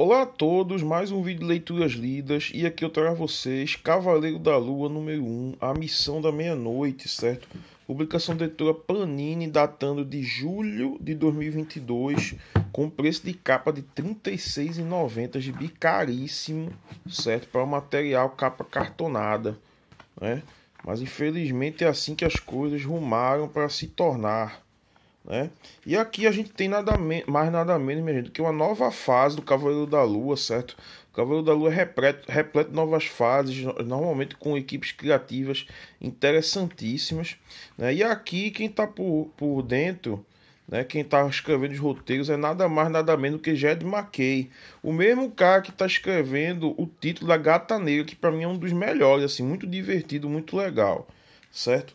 Olá a todos, mais um vídeo de leituras lidas e aqui eu trago a vocês Cavaleiro da Lua número 1, A Missão da Meia-Noite, certo? Publicação da editora Panini datando de julho de 2022 com preço de capa de R$ 36,90 de bicaríssimo, certo? Para o material capa cartonada, né? Mas infelizmente é assim que as coisas rumaram para se tornar. Né? E aqui a gente tem nada mais nada menos, minha gente, que uma nova fase do Cavaleiro da Lua, certo? O Cavaleiro da Lua é repleto, repleto de novas fases, normalmente com equipes criativas interessantíssimas. Né? E aqui quem está por, por dentro né? Quem está escrevendo os roteiros é nada mais nada menos do que Jed McKay, o mesmo cara que está escrevendo o título da Gata Negra, que para mim é um dos melhores, assim, muito divertido, muito legal, certo?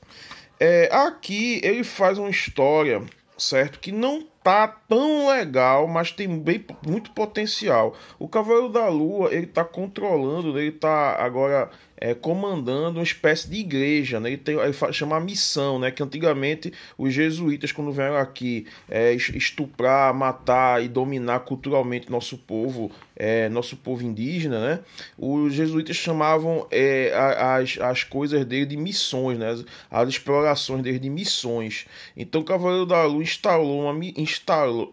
É, aqui ele faz uma história certo? Que não tá tão legal, mas tem bem, muito potencial. O Cavaleiro da Lua, ele tá controlando, ele tá agora é, comandando uma espécie de igreja, né? Ele, tem, ele chama missão, né? Que antigamente os jesuítas, quando vieram aqui é, estuprar, matar e dominar culturalmente nosso povo, é, nosso povo indígena, né? Os jesuítas chamavam é, as, as coisas dele de missões, né? As, as explorações dele de missões. Então, o Cavaleiro da Lua instalou uma, instalou,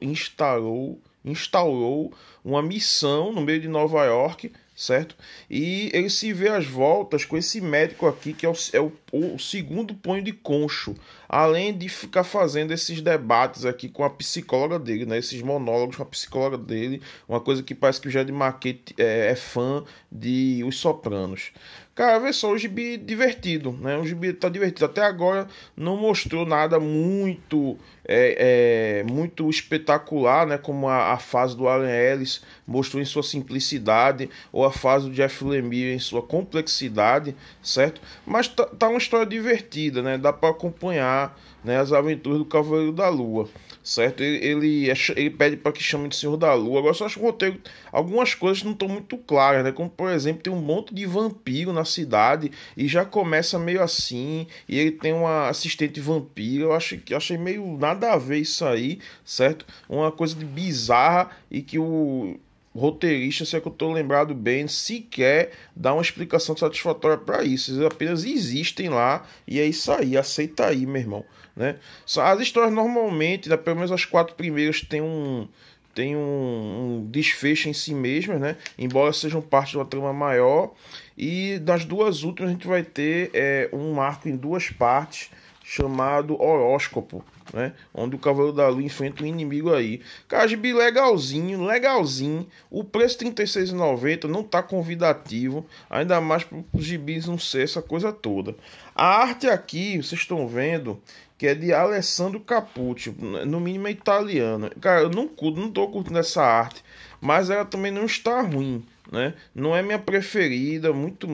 instalou, uma missão no meio de Nova York certo? E ele se vê às voltas com esse médico aqui, que é o, é o, o segundo punho de concho, além de ficar fazendo esses debates aqui com a psicóloga dele, né? Esses monólogos com a psicóloga dele, uma coisa que parece que o de Marquette é, é fã de Os Sopranos. Cara, vê só, o gibi é divertido, né? O gibi tá divertido. Até agora não mostrou nada muito é, é muito espetacular, né? Como a, a, fase do Alan Ellis mostrou em sua simplicidade, ou a fase do Jeff Lemire em sua complexidade, certo? Mas tá, tá uma história divertida, né? Dá para acompanhar né, as aventuras do Cavaleiro da Lua, certo? Ele, ele, é ele pede para que chame de Senhor da Lua. Agora, só acho que o roteiro, algumas coisas não estão muito claras, né? Como, por exemplo, tem um monte de vampiro na cidade e já começa meio assim, e ele tem uma assistente vampiro. Eu acho que achei meio nada a ver isso aí, certo? Uma coisa de bizarra e que o roteirista, se é que eu estou lembrado bem, sequer dá uma explicação satisfatória para isso. Eles apenas existem lá e é isso aí, aceita aí, meu irmão. Né? As histórias normalmente, né, pelo menos as quatro primeiras, tem um, tem um, um desfecho em si mesmas, né? embora sejam parte de uma trama maior. E das duas últimas, a gente vai ter é, um marco em duas partes chamado Horóscopo, né? Onde o Cavaleiro da Lua enfrenta um inimigo aí. Cara, gibi legalzinho, legalzinho. O preço 36,90 não tá convidativo, ainda mais para os gibis não ser essa coisa toda. A arte aqui, vocês estão vendo, que é de Alessandro Capucci, no mínimo é italiano. Cara, eu não, não tô curtindo essa arte, mas ela também não está ruim né? Não é minha preferida, muito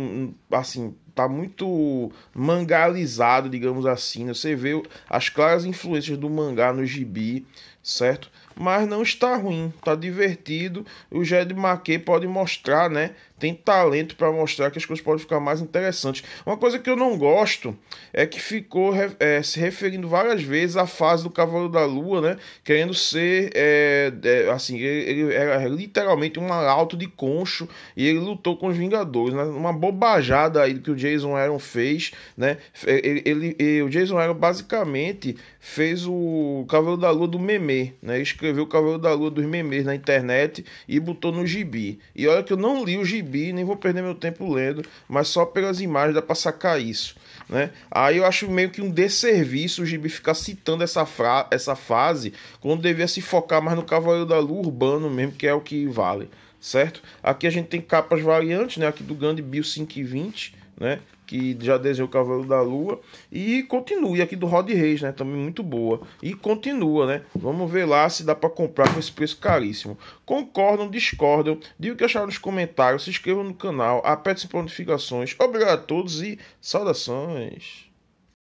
assim, tá muito mangalizado, digamos assim. Né? Você vê as claras influências do mangá no gibi, certo? mas não está ruim, está divertido. O Jed Maquet pode mostrar, né? Tem talento para mostrar que as coisas podem ficar mais interessantes. Uma coisa que eu não gosto é que ficou é, se referindo várias vezes à fase do Cavalo da Lua, né? Querendo ser, é, é, assim, ele, ele, era literalmente um arauto de concho e ele lutou com os Vingadores, né? Uma bobajada aí que o Jason Aaron fez, né? Ele, ele, ele o Jason Aaron basicamente fez o Cavalo da Lua do meme, né? Ele escreveu o Cavaleiro da Lua dos memes na internet e botou no gibi. E olha que eu não li o gibi, nem vou perder meu tempo lendo, mas só pelas imagens dá pra sacar isso. Né? Aí eu acho meio que um desserviço o Gibi ficar citando essa, fra essa fase quando devia se focar mais no Cavaleiro da Lua urbano mesmo, que é o que vale, certo? Aqui a gente tem capas variantes, né? Aqui do Gandhi Bill 520, né? Que já desenhou o cavalo da Lua. E continue aqui do Rod Reis, né? Também muito boa. E continua, né? Vamos ver lá se dá para comprar com esse preço caríssimo. Concordam, discordam? Diga o que acharam nos comentários. Se inscrevam no canal. Aperte-se para notificações. Obrigado a todos e saudações.